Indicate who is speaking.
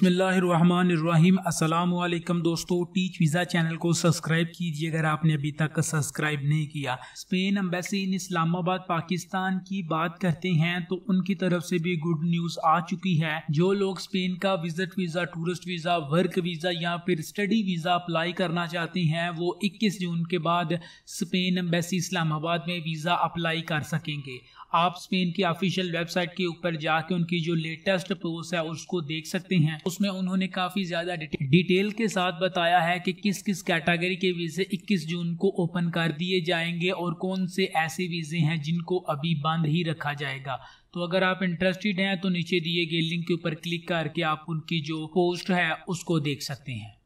Speaker 1: बसमीम असलम दोस्तों टीच वीज़ा चैनल को सब्सक्राइब कीजिए अगर आपने अभी तक सब्सक्राइब नहीं किया Spain embassy in Islamabad Pakistan की बात करते हैं तो उनकी तरफ से भी गुड न्यूज़ आ चुकी है जो लोग स्पेन का visit visa tourist visa work visa या फिर स्टडी वीज़ा अप्लाई करना चाहते हैं वो इक्कीस जून के बाद स्पेन अम्बेसी इस्लामाबाद में वीज़ा अप्लाई कर सकेंगे आप स्पेन की ऑफिशियल वेबसाइट के ऊपर जाके उनकी जो लेटेस्ट पोस्ट है उसको देख सकते हैं उसमें उन्होंने काफी ज्यादा डिटेल के साथ बताया है कि किस किस कैटेगरी के वीजे 21 जून को ओपन कर दिए जाएंगे और कौन से ऐसे वीजे हैं जिनको अभी बंद ही रखा जाएगा तो अगर आप इंटरेस्टेड हैं तो नीचे दिए गए लिंक के ऊपर क्लिक करके आप उनकी जो पोस्ट है उसको देख सकते हैं